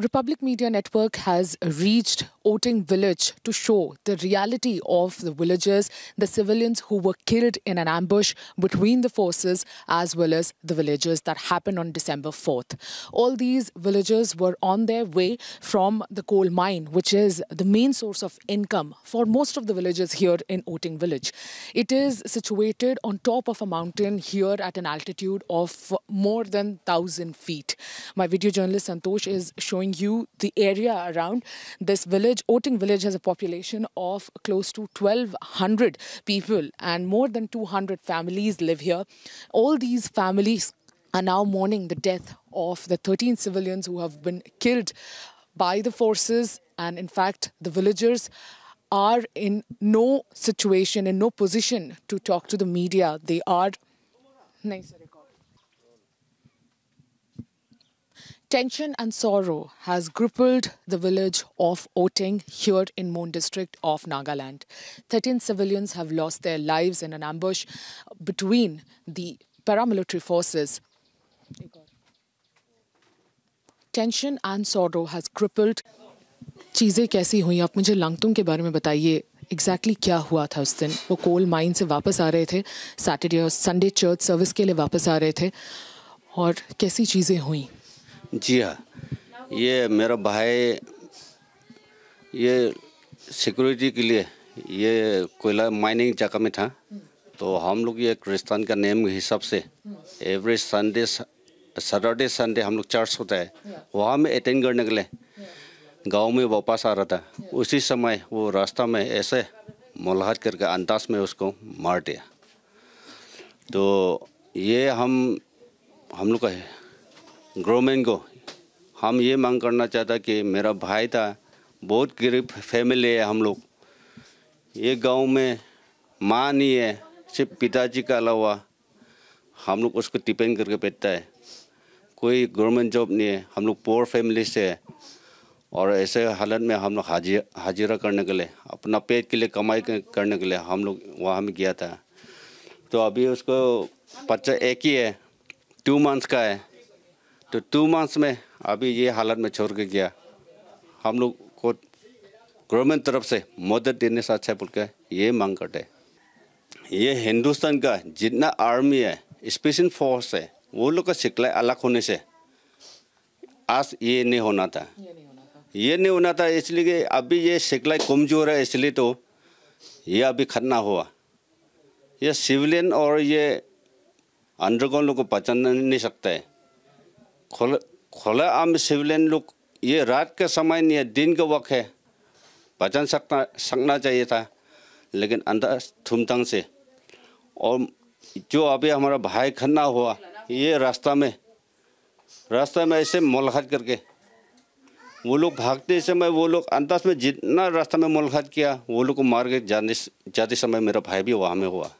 Republic Media Network has reached Oting village to show the reality of the villagers, the civilians who were killed in an ambush between the forces, as well as the villagers that happened on December 4th. All these villagers were on their way from the coal mine, which is the main source of income for most of the villagers here in Oting village. It is situated on top of a mountain here at an altitude of more than 1,000 feet. My video journalist Santosh is showing showing you the area around this village. Oting village has a population of close to 1,200 people and more than 200 families live here. All these families are now mourning the death of the 13 civilians who have been killed by the forces and in fact the villagers are in no situation in no position to talk to the media they are nice Tension and sorrow has crippled the village of Oting here in Moon district of Nagaland. 13 civilians have lost their lives in an ambush between the paramilitary forces. Tension and sorrow has crippled. चीज़ें कैसी हुई आप मुझे लांगतुम के बारे में बताइए exactly exactly क्या हुआ था उस दिन वो कोल माइन से वापस आ रहे थे सैटरडे और संडे चर्च सर्विस के लिए वापस आ रहे थे और कैसी चीज़ें हुई जी हाँ ये मेरा भाई ये सिक्योरिटी के लिए ये कोयला माइनिंग जगह में था तो हम लोग ये क्रिस्तान का नेम हिसाब से एवरी संडे सैटरडे संडे हम लोग चर्च होता है वहाँ में अटेंड करने के लिए गांव में वापस आ रहा था उसी समय वो रास्ता में ऐसे मुलाहत करके अंदाज में उसको मार दिया तो ये हम हम लोग का गवर्नमेंट को हम ये मांग करना चाहता कि मेरा भाई था बहुत गरीब फैमिली है हम लोग ये गांव में माँ नहीं है सिर्फ पिताजी का अलावा हम लोग उसको डिपेंड करके बैठता है कोई गवर्नमेंट जॉब नहीं है हम लोग पोअर फैमिली से है और ऐसे हालत में हम लोग हाजिर हाजिरा करने के लिए अपना पेट के लिए कमाई करने के लिए हम लोग वहाँ में गया था तो अभी उसको बच्चा एक ही है टू मंथ्स का है तो टू मंथ्स में अभी ये हालत में छोड़ के गया हम लोग को गवर्नमेंट तरफ से मदद देने से अच्छा बोल के ये मांग करते ये हिंदुस्तान का जितना आर्मी है स्पेशल फोर्स है वो लोग का सिकलाई अलग होने से आज ये नहीं होना था ये नहीं होना था इसलिए अभी ये सिकलाई कमजोर है इसलिए तो ये अभी खतना हुआ ये सिविलियन और ये अंडरग्राउंड लोग को पहचान नहीं सकता है खुला खुला आम सिविलियन लोग ये रात के समय नहीं है दिन का वक्त है बचन सकना सकना चाहिए था लेकिन अंदर थुमथंग से और जो अभी हमारा भाई खन्ना हुआ ये रास्ता में रास्ता में ऐसे मुलाकात करके वो लोग भागते समय वो लोग अंदाज में जितना रास्ता में मुलाकात किया वो लोग को मार के जाने जाते समय मेरा भाई भी वहाँ में हुआ